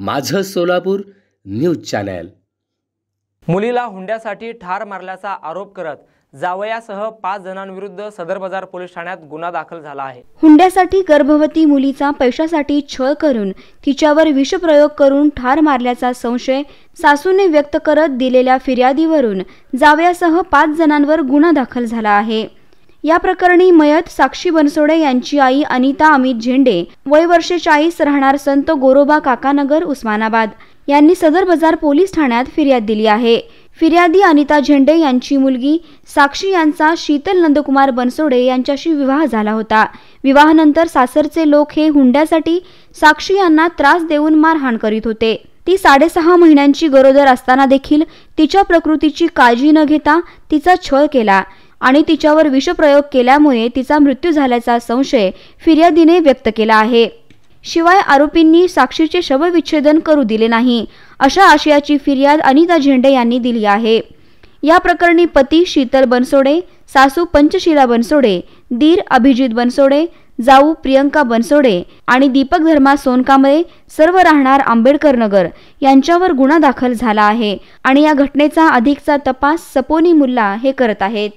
माझं Solapur news channel मुलीला हुंड्यासाठी ठार मारल्याचा आरोप करत जावयासह पाच जणांविरुद्ध सदर बाजार पोलीस ठाण्यात गुन्हा दाखल झाला आहे हुंड्यासाठी गर्भवती मुलीचा पैशासाठी छळ करून तिच्यावर विषप्रयोग करून ठार मारल्याचा संशय सासूने व्यक्त करत दिलेल्या फिर्यादीवरून जावयासह पाच जणांवर गुन्हा दाखल झाला आहे या प्रकरणी मयत साक्षी बनसोडे यांची आई अनिता अमित झेंडे वय वर्षे चाळीस राहणार संत गोरोबा काकानगर उस्मानाबाद यांनी सदर बाजार पोलीस ठाण्यात फिर्याद दिली आहे फिर्यादी अनिता झेंडे यांची मुलगी साक्षी यांचा शीतल नंदकुमार बनसोडे यांच्याशी विवाह झाला होता विवाहानंतर सासरचे लोक हे हुंड्यासाठी साक्षी यांना त्रास देऊन मारहाण करीत होते ती साडेसहा महिन्यांची गरोदर असताना देखील तिच्या प्रकृतीची काळजी न घेता तिचा छळ केला आणि तिच्यावर विषप्रयोग केल्यामुळे तिचा मृत्यू झाल्याचा संशय फिर्यादीने व्यक्त केला आहे शिवाय आरोपींनी साक्षीचे शवविच्छेदन करू दिले नाही अशा आशयाची फिर्याद अनिता झेंडे यांनी दिली आहे या प्रकरणी पती शीतल बनसोडे सासू पंचशिला बनसोडे दीर अभिजित बनसोडे जाऊ प्रियंका बनसोडे आणि दीपक धर्मा सोनकांबळे सर्व राहणार आंबेडकर नगर यांच्यावर गुन्हा दाखल झाला आहे आणि या घटनेचा अधिकचा तपास सपोनी मुल्ला हे करत आहेत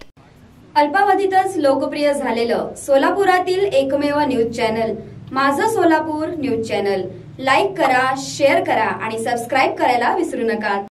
अल्पावधीतच लोकप्रिय झालेलं सोलापुरातील एकमेव न्यूज चॅनल माझं सोलापूर न्यूज चॅनल लाईक करा शेअर करा आणि सबस्क्राईब करायला विसरू नका